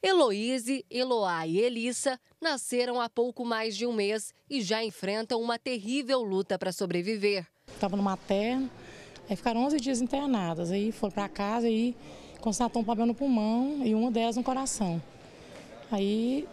Heloíse, Eloá e Elissa nasceram há pouco mais de um mês e já enfrentam uma terrível luta para sobreviver. Estava no materno, aí ficaram 11 dias internadas, aí foram para casa e constatou um problema no pulmão e uma delas no coração. Aí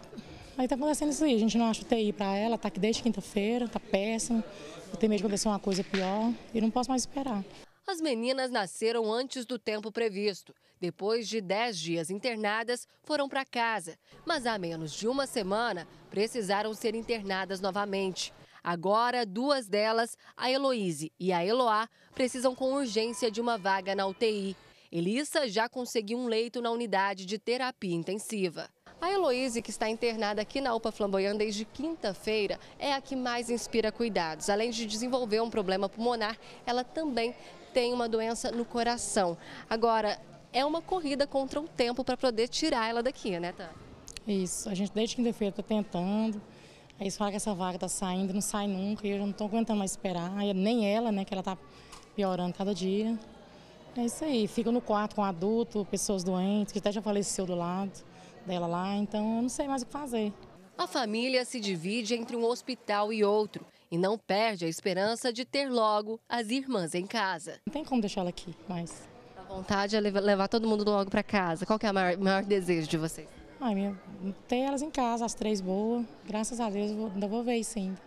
Aí tá acontecendo isso aí, a gente não acha UTI para ela, está aqui desde quinta-feira, está péssimo, eu tenho medo de acontecer uma coisa pior e não posso mais esperar. As meninas nasceram antes do tempo previsto. Depois de 10 dias internadas, foram para casa. Mas há menos de uma semana, precisaram ser internadas novamente. Agora, duas delas, a Heloíse e a Eloá, precisam com urgência de uma vaga na UTI. Elissa já conseguiu um leito na unidade de terapia intensiva. A Heloíse, que está internada aqui na UPA Flamboyant desde quinta-feira, é a que mais inspira cuidados. Além de desenvolver um problema pulmonar, ela também tem uma doença no coração. Agora, é uma corrida contra o tempo para poder tirar ela daqui, né, Tânia? Isso, a gente desde quinta-feira está tentando. Aí só que essa vaga está saindo, não sai nunca, e eu já não estou aguentando mais esperar. Nem ela, né, que ela está piorando cada dia. É isso aí, Fica no quarto com adulto, pessoas doentes, que até já faleceu do lado dela lá, então eu não sei mais o que fazer. A família se divide entre um hospital e outro e não perde a esperança de ter logo as irmãs em casa. Não tem como deixar ela aqui mais. A vontade é levar todo mundo logo para casa. Qual que é o maior, maior desejo de vocês? Ai, minha, ter elas em casa, as três boas. Graças a Deus, vou, ainda vou ver isso ainda.